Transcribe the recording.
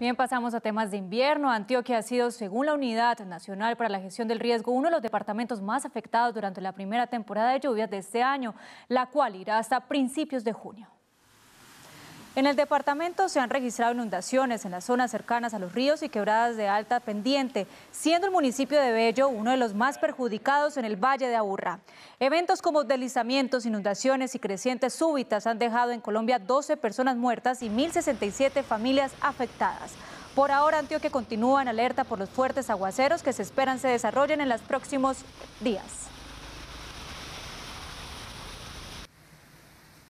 Bien, pasamos a temas de invierno. Antioquia ha sido, según la Unidad Nacional para la Gestión del Riesgo, uno de los departamentos más afectados durante la primera temporada de lluvias de este año, la cual irá hasta principios de junio. En el departamento se han registrado inundaciones en las zonas cercanas a los ríos y quebradas de alta pendiente, siendo el municipio de Bello uno de los más perjudicados en el Valle de Aburrá. Eventos como deslizamientos, inundaciones y crecientes súbitas han dejado en Colombia 12 personas muertas y 1.067 familias afectadas. Por ahora, Antioquia continúa en alerta por los fuertes aguaceros que se esperan se desarrollen en los próximos días.